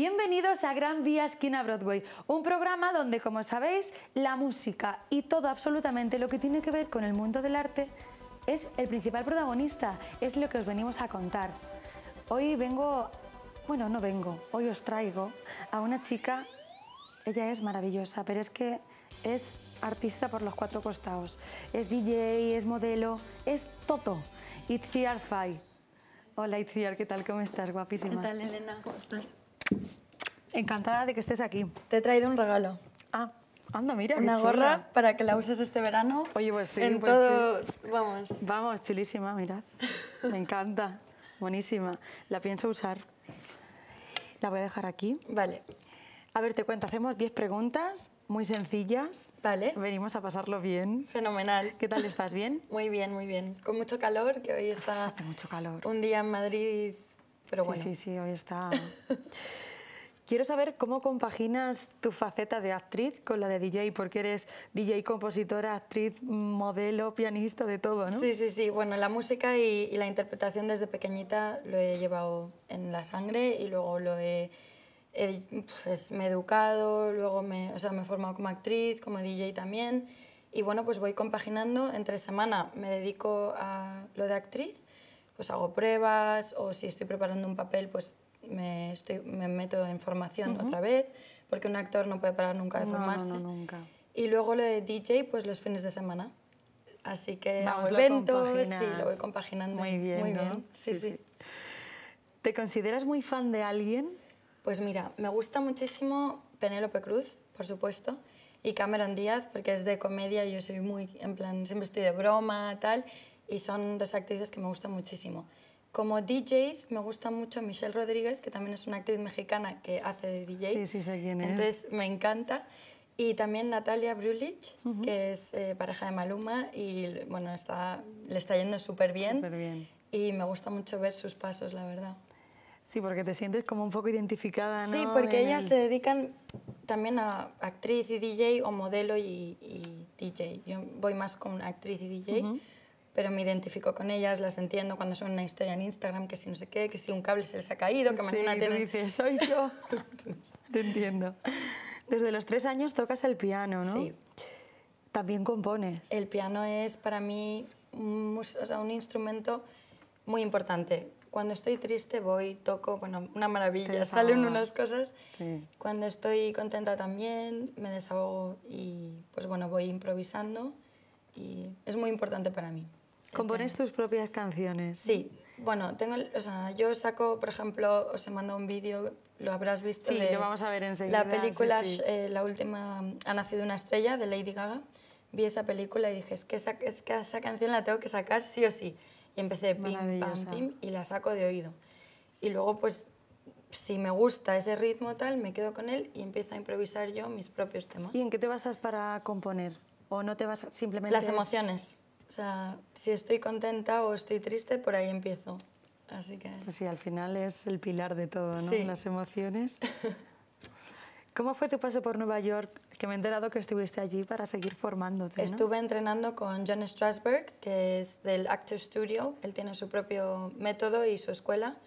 Bienvenidos a Gran Vía Esquina Broadway, un programa donde, como sabéis, la música y todo absolutamente lo que tiene que ver con el mundo del arte es el principal protagonista, es lo que os venimos a contar. Hoy vengo, bueno, no vengo, hoy os traigo a una chica, ella es maravillosa, pero es que es artista por los cuatro costados, es DJ, es modelo, es todo. Itziar Fay. Hola Itziar, ¿qué tal? ¿Cómo estás? Guapísima. ¿Qué tal, Elena? ¿Cómo estás? Encantada de que estés aquí. Te he traído un regalo. Ah, anda, mira. Una gorra para que la uses este verano. Oye, pues sí. En pues todo. Vamos. Vamos, chulísima, mirad. Me encanta. Buenísima. La pienso usar. La voy a dejar aquí. Vale. A ver, te cuento, hacemos 10 preguntas muy sencillas. Vale. Venimos a pasarlo bien. Fenomenal. ¿Qué tal estás? ¿Bien? Muy bien, muy bien. Con mucho calor, que hoy está... Hace mucho calor. Un día en Madrid, pero sí, Sí, sí, hoy está... Quiero saber cómo compaginas tu faceta de actriz con la de DJ, porque eres DJ, compositora, actriz, modelo, pianista, de todo, ¿no? Sí, sí, sí. Bueno, la música y, la interpretación desde pequeñita lo he llevado en la sangre y luego lo pues, me he educado, luego me, sea, me he formado como actriz, como DJ también. Y bueno, pues voy compaginando. Entre semana me dedico a lo de actriz, pues hago pruebas o si estoy preparando un papel, pues me, meto en formación otra vez, porque un actor no puede parar nunca de formarse. nunca. Y luego lo de DJ, pues los fines de semana. Así que hago eventos y lo voy compaginando. Muy bien, sí, ¿Te consideras muy fan de alguien? Pues mira, me gusta muchísimo Penélope Cruz, por supuesto, y Cameron Díaz, porque es de comedia y yo soy muy, en plan, siempre estoy de broma, tal, y son dos actrices que me gustan muchísimo. Como DJs, me gusta mucho Michelle Rodríguez, que también es una actriz mexicana que hace de DJ. Sí, sí, sé quién es. Entonces, me encanta. Y también Natalia Brulich, que es eh, pareja de Maluma y bueno, está, le está yendo súper bien. Súper bien. Y me gusta mucho ver sus pasos, la verdad. Sí, porque te sientes como un poco identificada, ¿no? Sí, porque ellas se dedican también a actriz y DJ o modelo y, DJ. Yo voy más con actriz y DJ pero me identifico con ellas, las entiendo cuando son una historia en Instagram, que si no sé qué, que si un cable se les ha caído, que mañana sí, tienen... dices, soy yo. Te entiendo. Desde los tres años tocas el piano, ¿no? Sí. También compones. El piano es para mí un, sea, un instrumento muy importante. Cuando estoy triste voy, toco, bueno, una maravilla, salen unas cosas. Cuando estoy contenta también me desahogo y pues bueno, voy improvisando y es muy importante para mí. Compones tus propias canciones. Sí. Bueno, tengo, yo saco, por ejemplo, os he mandado un vídeo, lo habrás visto. Sí, lo vamos a ver enseguida. La película, eh, la última, Ha nacido una estrella, de Lady Gaga. Vi esa película y dije, es que esa, es que esa canción la tengo que sacar sí o sí. Y empecé pim, pam, pim, y la saco de oído. Y luego, pues, si me gusta ese ritmo tal, me quedo con él y empiezo a improvisar yo mis propios temas. ¿Y en qué te basas para componer? ¿O no te vas simplemente...? Las emociones. O sea, si estoy contenta o estoy triste, por ahí empiezo. Así que... Pues sí, al final es el pilar de todo, ¿no? Sí. Las emociones. ¿Cómo fue tu paso por Nueva York? Que me he enterado que estuviste allí para seguir formándote. ¿no? Estuve entrenando con John Strasberg, que es del Actor Studio. Él tiene su propio método y su escuela.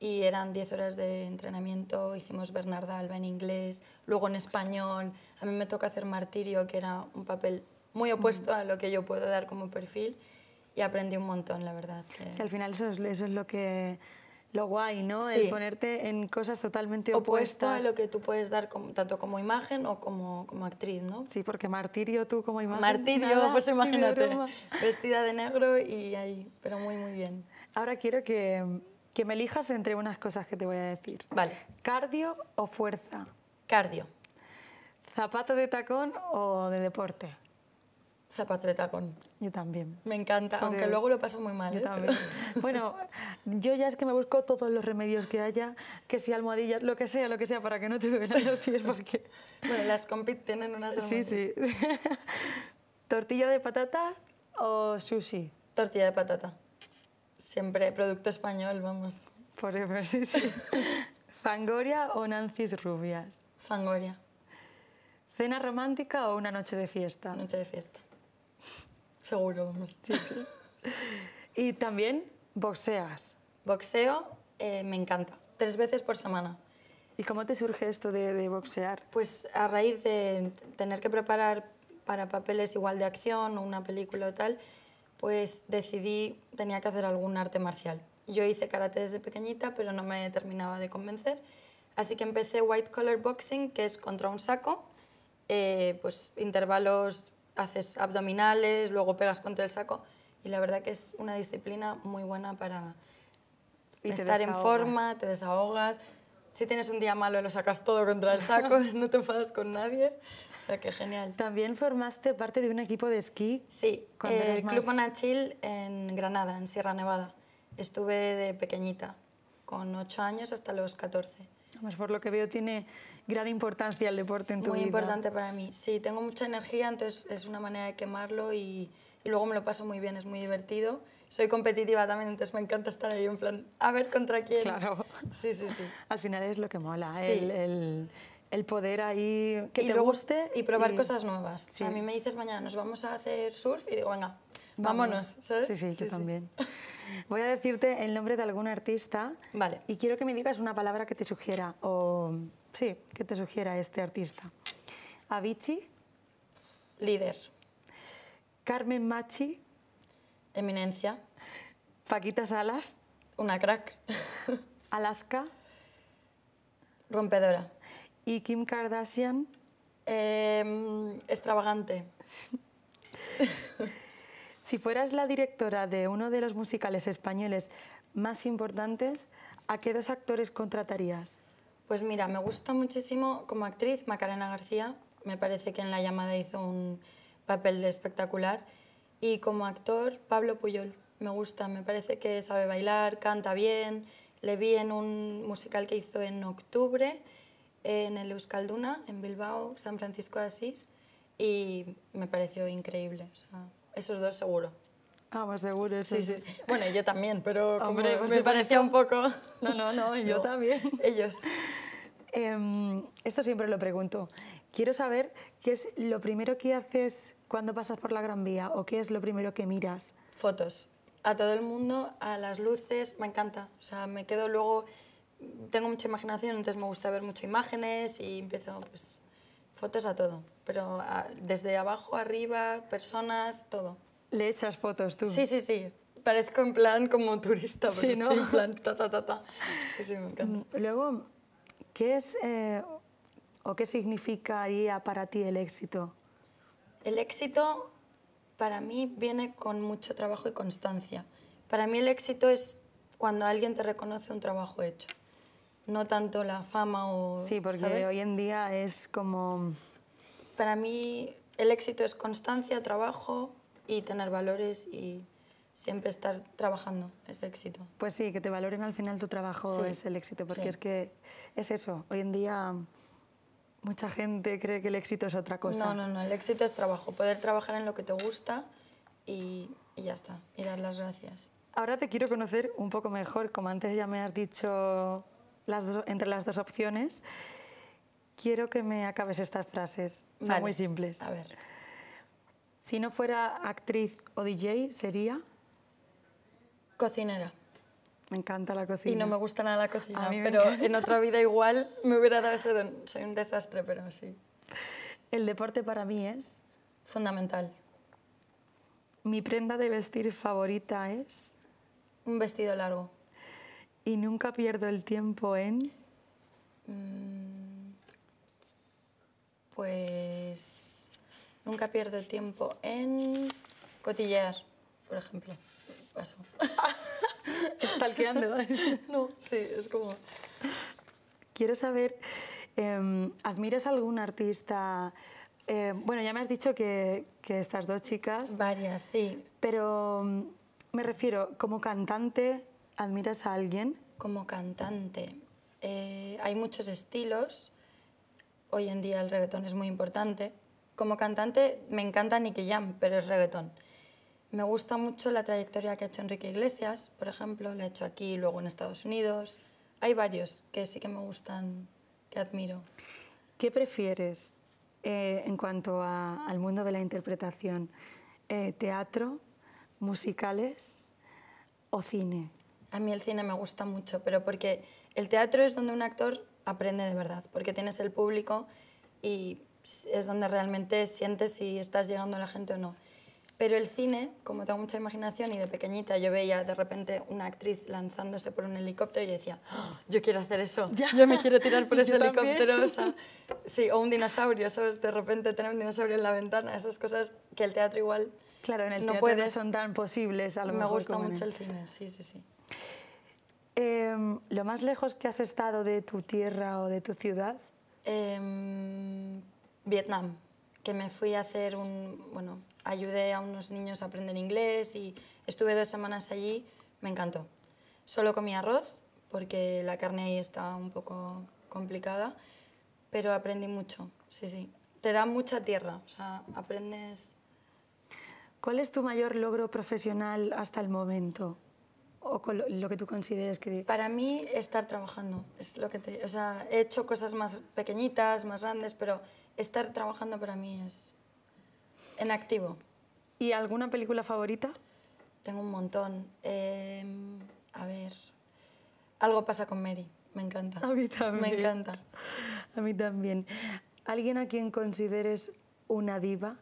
Y eran 10 horas de entrenamiento. Hicimos Bernarda Alba en inglés, luego en español. A mí me toca hacer Martirio, que era un papel muy opuesto a lo que yo puedo dar como perfil y aprendí un montón, la verdad. Sí, al final eso es, eso es lo que lo guay, ¿no? Sí. El ponerte en cosas totalmente Opuesto opuestas. a lo que tú puedes dar como, tanto como imagen o como, como actriz, ¿no? Sí, porque martirio tú como imagen. Martirio, pues imagínate, vestida de negro y ahí, pero muy, muy bien. Ahora quiero que, que me elijas entre unas cosas que te voy a decir. Vale. ¿Cardio o fuerza? Cardio. ¿Zapato de tacón o de deporte? zapato de tacón. Yo también. Me encanta, aunque luego lo paso muy mal. Yo ¿eh? también. Bueno, yo ya es que me busco todos los remedios que haya, que si almohadillas, lo que sea, lo que sea, para que no te duelen los pies porque... Bueno, las compit tienen unas almohadillas. Sí, sí. ¿Tortilla de patata o sushi? Tortilla de patata. Siempre producto español, vamos. ejemplo, sí, sí. ¿Fangoria o Nancy's Rubias? Fangoria. ¿Cena romántica o una noche de fiesta? Noche de fiesta. Seguro, sí, sí. y también boxeas. Boxeo eh, me encanta, tres veces por semana. ¿Y cómo te surge esto de, boxear? Pues a raíz de tener que preparar para papeles igual de acción o una película o tal, pues decidí tenía que hacer algún arte marcial. Yo hice karate desde pequeñita, pero no me terminaba de convencer, así que empecé white collar boxing, que es contra un saco, eh, pues intervalos haces abdominales, luego pegas contra el saco y la verdad que es una disciplina muy buena para estar en forma, te desahogas. Si tienes un día malo lo sacas todo contra el saco, no te enfadas con nadie. O sea, que genial. También formaste parte de un equipo de esquí. Sí, el Club Monachil en Granada, en Sierra Nevada. Estuve de pequeñita, con 8 años hasta los 14. por lo que veo, tiene gran importancia el deporte en tu vida. Muy importante para mí. Sí, tengo mucha energía, entonces es una manera de quemarlo y, luego me lo paso muy bien, es muy divertido. Soy competitiva también, entonces me encanta estar ahí en plan, a ver contra quién. Claro. Sí, sí, sí. Al final es lo que mola, el, poder ahí que y te guste. Y probar cosas nuevas. A mí me dices mañana, nos vamos a hacer surf y digo, venga, vámonos, Sí, sí, sí yo también. Voy a decirte el nombre de algún artista vale. y quiero que me digas una palabra que te sugiera o Sí, que te sugiera este artista. Avicii. Líder. Carmen Machi. Eminencia. Paquita Salas. Una crack. Alaska. Rompedora. ¿Y Kim Kardashian? Em, extravagante. si fueras la directora de uno de los musicales españoles más importantes, ¿a qué dos actores contratarías? Pues mira, me gusta muchísimo como actriz Macarena García. Me parece que en La llamada hizo un papel espectacular. Y como actor, Pablo Puyol. Me gusta, me parece que sabe bailar, canta bien. Le vi en un musical que hizo en octubre en el Euskalduna, en Bilbao, San Francisco de Asís, y me pareció increíble. esos dos seguro. Ah, más seguro Sí, sí. Bueno, yo también, pero pues me parecía un poco... No, no, no, yo también. Ellos. Em, esto siempre lo pregunto. Quiero saber qué es lo primero que haces cuando pasas por la Gran Vía o qué es lo primero que miras. Fotos. A todo el mundo, a las luces, me encanta. O sea, me quedo luego... Tengo mucha imaginación, entonces me gusta ver muchas imágenes y empiezo, pues, fotos a todo. Pero desde abajo, arriba, personas, todo. Le echas fotos tú. Sí, sí, sí. Parezco en plan como turista, pero en plan ta, ta, ta, Sí, sí, me encanta. Mm, luego, ¿qué es eh, o qué significaría para ti el éxito? El éxito para mí viene con mucho trabajo y constancia. Para mí el éxito es cuando alguien te reconoce un trabajo hecho, no tanto la fama o... Sí, porque hoy en día es como... Para mí el éxito es constancia, trabajo, y tener valores y siempre estar trabajando es éxito. Pues sí, que te valoren al final tu trabajo es el éxito, porque es que es eso, hoy en día mucha gente cree que el éxito es otra cosa. No, no, no, el éxito es trabajo, poder trabajar en lo que te gusta y, y ya está, y dar las gracias. Ahora te quiero conocer un poco mejor, como antes ya me has dicho las dos, entre las dos opciones, quiero que me acabes estas frases, son muy simples. A ver. Si no fuera actriz o DJ, ¿sería? Cocinera. Me encanta la cocina. Y no me gusta nada la cocina, pero en otra vida igual me hubiera dado ese don. Soy un desastre, pero sí. El deporte para mí es... Fundamental. Mi prenda de vestir favorita es... Un vestido largo. Y nunca pierdo el tiempo en... Mm, pues Nunca pierdo tiempo en cotillear, por ejemplo. Paso. Estalqueando. no, sí, es como... Quiero saber, em, ¿admiras algún artista? Em, bueno, ya me has dicho que, estas dos chicas... Varias, sí. Pero em, me refiero, como cantante, ¿admiras a alguien? Como cantante. Eh, hay muchos estilos. Hoy en día el reggaetón es muy importante como cantante me encanta Nicky Jam, pero es reggaetón. Me gusta mucho la trayectoria que ha hecho Enrique Iglesias, por ejemplo, la ha he hecho aquí, luego en Estados Unidos. Hay varios que sí que me gustan, que admiro. ¿Qué prefieres eh, en cuanto al mundo de la interpretación? Eh, ¿Teatro, musicales o cine? A mí el cine me gusta mucho, pero porque el teatro es donde un actor aprende de verdad, porque tienes el público y es donde realmente sientes si estás llegando a la gente o no. Pero el cine, como tengo mucha imaginación y de pequeñita yo veía de repente una actriz lanzándose por un helicóptero y decía, ¡Ah! yo quiero hacer eso, yo me quiero tirar por ese helicóptero. O, un dinosaurio, ¿sabes? De repente tener un dinosaurio en la ventana, esas cosas que el teatro igual claro, en el no puedes. No son tan posibles a lo me gusta mucho el cine, sí, sí, sí. Em, ¿Lo más lejos que has estado de tu tierra o de tu ciudad? Eh, Vietnam, que me fui a hacer un, bueno, ayudé a unos niños a aprender inglés y estuve dos semanas allí, me encantó. Solo comí arroz, porque la carne ahí está un poco complicada, pero aprendí mucho, sí, sí. Te da mucha tierra, o sea, aprendes... ¿Cuál es tu mayor logro profesional hasta el momento? o lo que tú consideres que... Para mí, estar trabajando. Es lo que te, o sea, he hecho cosas más pequeñitas, más grandes, pero estar trabajando para mí es en activo. ¿Y alguna película favorita? Tengo un montón. Em, a ver, algo pasa con Mary. Me encanta. A mí también. Me encanta. A mí también. ¿Alguien a quien consideres una diva?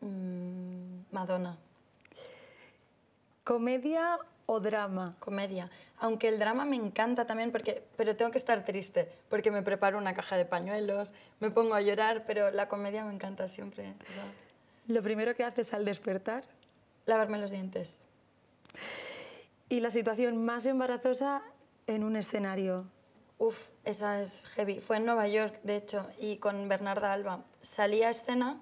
Mm, Madonna. ¿Comedia o drama? Comedia. Aunque el drama me encanta también, porque, pero tengo que estar triste, porque me preparo una caja de pañuelos, me pongo a llorar, pero la comedia me encanta siempre. ¿Lo primero que haces al despertar? Lavarme los dientes. ¿Y la situación más embarazosa en un escenario? Uf, esa es heavy. Fue en Nueva York, de hecho, y con Bernarda Alba. Salí a escena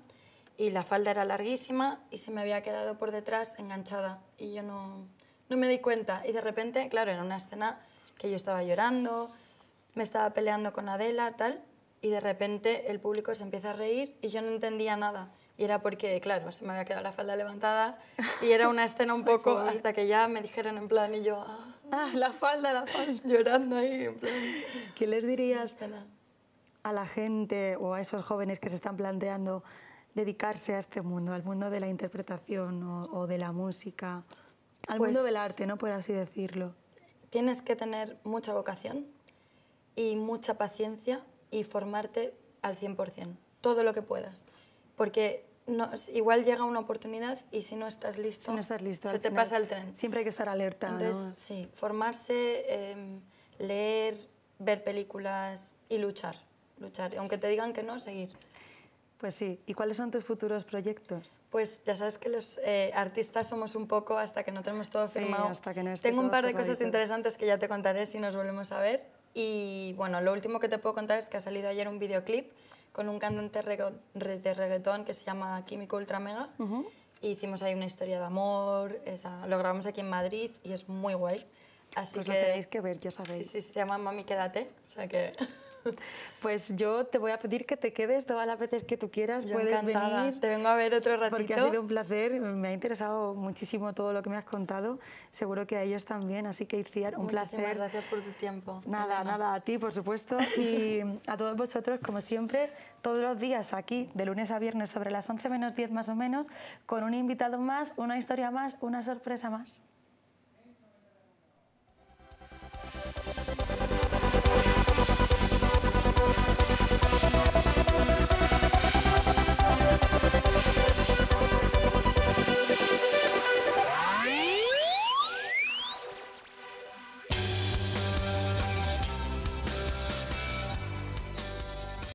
y la falda era larguísima y se me había quedado por detrás enganchada y yo no, no me di cuenta. Y de repente, claro, en una escena que yo estaba llorando, me estaba peleando con Adela, tal, y de repente el público se empieza a reír y yo no entendía nada. Y era porque, claro, se me había quedado la falda levantada y era una escena un poco hasta que ya me dijeron en plan y yo... Ah, ah la falda, la falda. Llorando ahí, ¿Qué les dirías a la gente o a esos jóvenes que se están planteando dedicarse a este mundo, al mundo de la interpretación o de la música? al mundo del pues arte, ¿no? Por así decirlo. Tienes que tener mucha vocación y mucha paciencia y formarte al 100%, todo lo que puedas. Porque no, igual llega una oportunidad y si no estás listo, se te pasa el tren. Siempre hay que estar alerta. Entonces, sí, formarse, em, leer, ver películas y luchar. Luchar. Aunque te digan que no, seguir. Pues sí, ¿y cuáles son tus futuros proyectos? Pues ya sabes que los eh, artistas somos un poco hasta que no tenemos todo firmado. hasta que no Tengo un par de cosas interesantes que ya te contaré si nos volvemos a ver. Y bueno, lo último que te puedo contar es que ha salido ayer un videoclip con un cantante de reggaetón que se llama Químico Ultra Mega. E hicimos ahí una historia de amor, esa, lo grabamos aquí en Madrid y es muy guay. Así pues lo tenéis que ver, ya sabéis. Sí, sí, se llama Mami, quédate. sea que... Pues yo te voy a pedir que te quedes todas las veces que tú quieras. Te vengo a ver otro ratito. Porque ha sido un placer. Me ha interesado muchísimo todo lo que me has contado. Seguro que a ellos también. Así que, Iciar, un Muchísimas placer. gracias por tu tiempo. Nada, nada. A ti, por supuesto. Y a todos vosotros, como siempre, todos los días aquí, de lunes a viernes, sobre las 11 menos 10 más o menos, con un invitado más, una historia más, una sorpresa más.